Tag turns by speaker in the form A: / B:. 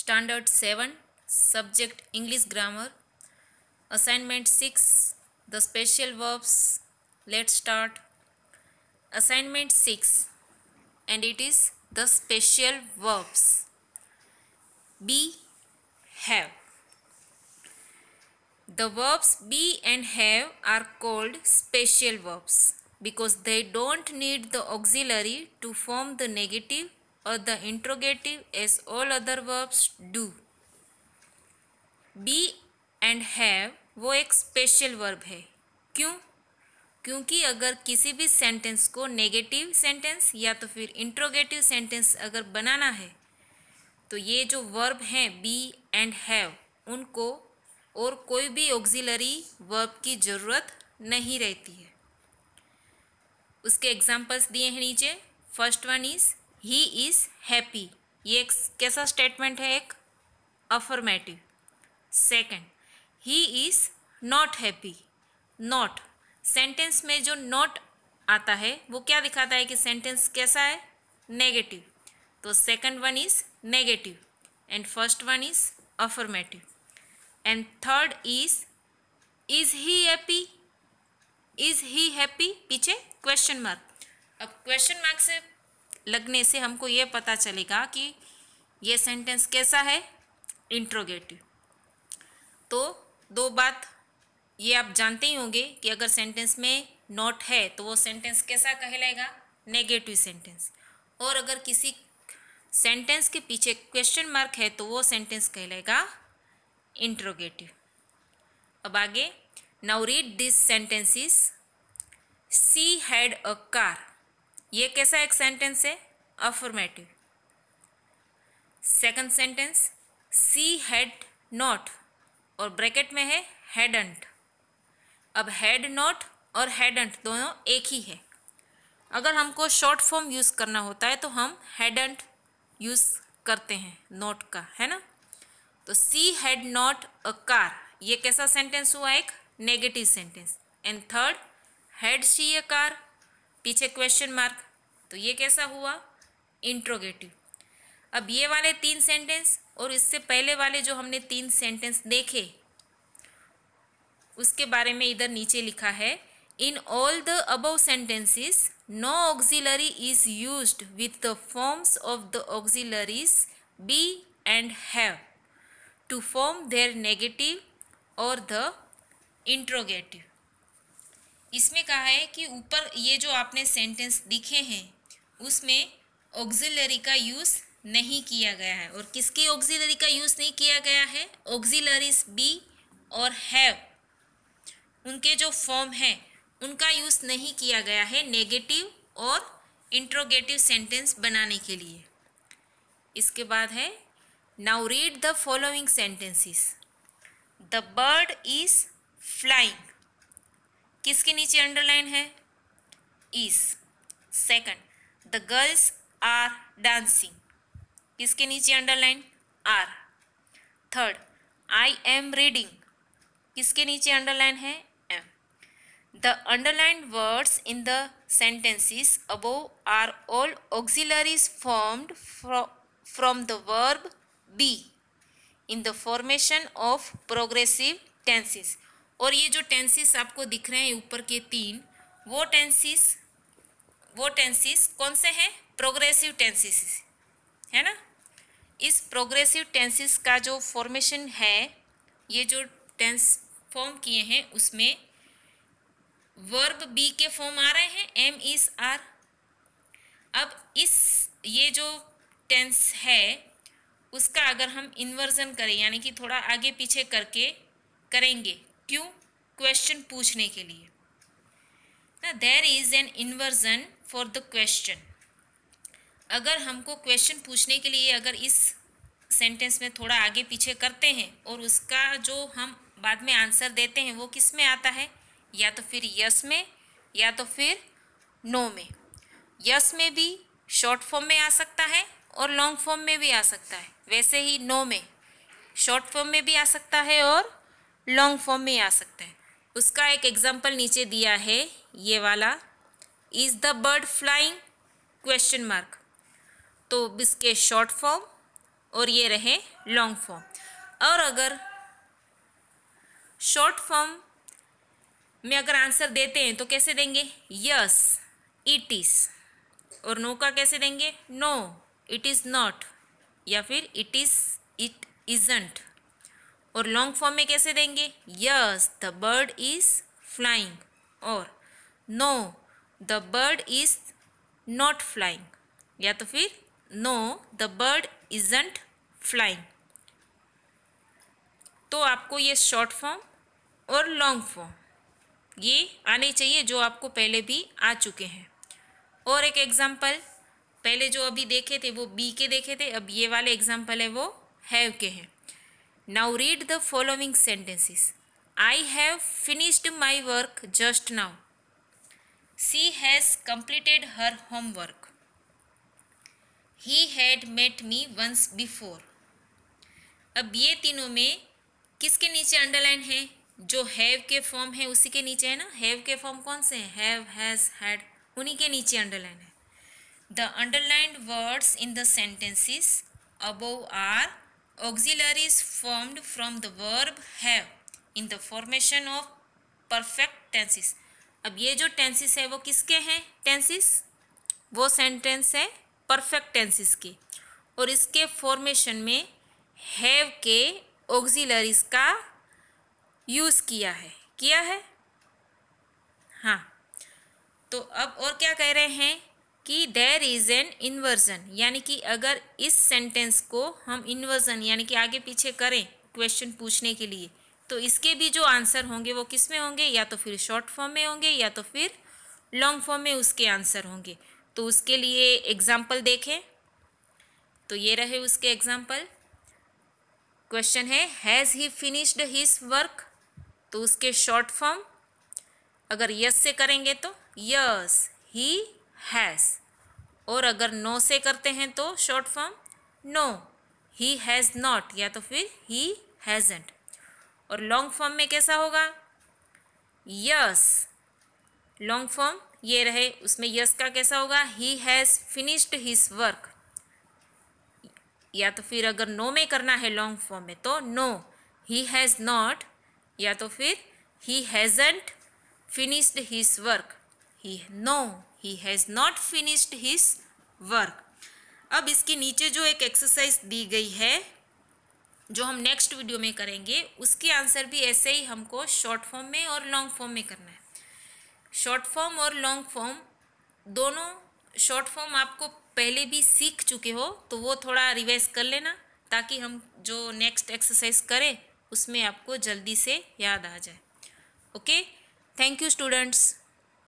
A: Standard 7 Subject English Grammar Assignment 6 The Special Verbs Let's start Assignment 6 and it is the special verbs be have the verbs be and have are called special verbs because they don't need the auxiliary to form the negative or the interrogative as all other verbs do. Be and have वो एक special verb है क्यों क्योंकि अगर किसी भी sentence को negative sentence या तो फिर इंट्रोगेटिव सेंटेंस अगर बनाना है तो ये जो वर्ब हैं बी एंड हैव उनको और कोई भी ऑक्जिलरी वर्ब की ज़रूरत नहीं रहती है उसके एग्जांपल्स दिए हैं नीचे first one is he is happy ये एक कैसा स्टेटमेंट है एक affirmative second he is not happy not sentence में जो नॉट आता है वो क्या दिखाता है कि सेंटेंस कैसा है नेगेटिव तो second one is negative and first one is affirmative and third is is he happy is he happy पीछे क्वेश्चन मार्क अब क्वेश्चन मार्क से लगने से हमको ये पता चलेगा कि ये सेंटेंस कैसा है इंट्रोगेटिव तो दो बात ये आप जानते ही होंगे कि अगर सेंटेंस में नॉट है तो वो सेंटेंस कैसा कहलाएगा नेगेटिव सेंटेंस और अगर किसी सेंटेंस के पीछे क्वेश्चन मार्क है तो वो सेंटेंस कहलाएगा इंट्रोगेटिव अब आगे now read this sentences she had a car ये कैसा एक सेंटेंस है affirmative second sentence she had not और ब्रैकेट में है हैडंट अब हैड नॉट और हैडंट दोनों एक ही है अगर हमको शॉर्ट फॉर्म यूज़ करना होता है तो हम हैडंट यूज़ करते हैं नॉट का है ना तो she had not a car ये कैसा सेंटेंस हुआ एक negative sentence and third had she a car पीछे क्वेश्चन मार्क तो ये कैसा हुआ इंट्रोगेटिव अब ये वाले तीन सेंटेंस और इससे पहले वाले जो हमने तीन सेंटेंस देखे उसके बारे में इधर नीचे लिखा है in all the above sentences no auxiliary is used with the forms of the auxiliaries be and have to form their negative और द इंट्रोगेटिव इसमें कहा है कि ऊपर ये जो आपने सेंटेंस लिखे हैं उसमें ऑक्जिलरी का यूज़ नहीं किया गया है और किसकी ऑक्जिलरी का यूज़ नहीं किया गया है ऑक्जिलरीज बी और हैव उनके जो फॉर्म है उनका यूज़ नहीं किया गया है नेगेटिव और इंट्रोगेटिव सेंटेंस बनाने के लिए इसके बाद है now read the following sentences the bird is flying किसके नीचे अंडरलाइन है is second the girls are dancing किसके नीचे underline are third I am reading किसके नीचे अंडरलाइन है am the underline words in the sentences above are all auxiliaries formed from the verb be in the formation of progressive tenses और ये जो tenses आपको दिख रहे हैं ऊपर के तीन वो टेंसिस वो टेंसिस कौन से हैं प्रोग्रेसिव टेंसिस है ना इस प्रोग्रेसिव टेंसिस का जो फॉर्मेशन है ये जो टेंस फॉर्म किए हैं उसमें वर्ब बी के फॉर्म आ रहे हैं एम इज आर अब इस ये जो टेंस है उसका अगर हम इन्वर्जन करें यानी कि थोड़ा आगे पीछे करके करेंगे क्यों क्वेश्चन पूछने के लिए ना there is an inversion for the question अगर हमको क्वेश्चन पूछने के लिए अगर इस सेंटेंस में थोड़ा आगे पीछे करते हैं और उसका जो हम बाद में आंसर देते हैं वो किस में आता है या तो फिर यस में या तो फिर नो में यस में भी शॉर्ट फॉर्म में आ सकता है और लॉन्ग फॉर्म में भी आ सकता है वैसे ही नो में शॉर्ट फॉर्म में भी आ सकता है और लॉन्ग फॉर्म में आ सकते हैं उसका एक एग्जाम्पल नीचे दिया है ये वाला is the bird flying question mark तो इसके शॉर्ट फॉर्म और ये रहे लॉन्ग फॉर्म और अगर शॉर्ट फॉर्म में अगर आंसर देते हैं तो कैसे देंगे यस इट इज़ और नो का कैसे देंगे नो इट इज़ नॉट या फिर इट इज़ इट इज़ंट और लॉन्ग फॉर्म में कैसे देंगे yes the bird is flying और no the bird is not flying या तो फिर no the bird isn't flying तो आपको ये शॉर्ट फॉर्म और लॉन्ग फॉर्म ये आने चाहिए जो आपको पहले भी आ चुके हैं और एक एग्जाम्पल पहले जो अभी देखे थे वो बी के देखे थे अब ये वाले एग्जाम्पल है वो हैव के हैं Now read the following sentences. I have finished my work just now. She has completed her homework. He had met me once before. अब ये तीनों में किसके नीचे अंडरलाइन है जो हैव के फॉर्म है उसी के नीचे है ना हैव के फॉर्म कौन से हैव हैज़ हैड उन्हीं के नीचे अंडरलाइन है the underlined words in the sentences above are Auxiliary is formed from the verb have in the formation of perfect tenses. अब ये जो tenses है वो किसके हैं tenses? वो sentence है perfect tenses के और इसके formation में have के auxiliaries का use किया है किया है हाँ तो अब और क्या कह रहे हैं कि देर इज़ एन इन्वर्जन यानी कि अगर इस सेंटेंस को हम इन्वर्जन यानी कि आगे पीछे करें क्वेश्चन पूछने के लिए तो इसके भी जो आंसर होंगे वो किस में होंगे या तो फिर शॉर्ट फॉर्म में होंगे या तो फिर लॉन्ग फॉर्म में उसके आंसर होंगे तो उसके लिए एग्जाम्पल देखें तो ये रहे उसके एग्जाम्पल क्वेश्चन है has he finished his work तो उसके शॉर्ट फॉर्म अगर यस से करेंगे तो यस ही हैज़ और अगर नो से करते हैं तो short form no he has not या तो फिर ही हैजेंट और लॉन्ग फॉर्म में कैसा होगा यस लॉन्ग फॉर्म ये रहे उसमें यस का कैसा होगा he has finished his work या तो फिर अगर नो में करना है लॉन्ग फॉर्म में तो नो ही हैज़ नॉट या तो फिर he hasn't finished his work he no he has not finished his work अब इसके नीचे जो एक एक्सरसाइज दी गई है जो हम नेक्स्ट वीडियो में करेंगे उसके आंसर भी ऐसे ही हमको शॉर्ट फॉर्म में और लॉन्ग फॉर्म में करना है शॉर्ट फॉर्म और लॉन्ग फॉर्म दोनों शॉर्ट फॉर्म आपको पहले भी सीख चुके हो तो वो थोड़ा रिवाइज कर लेना ताकि हम जो नेक्स्ट एक्सरसाइज करें उसमें आपको जल्दी से याद आ जाए ओके थैंक यू स्टूडेंट्स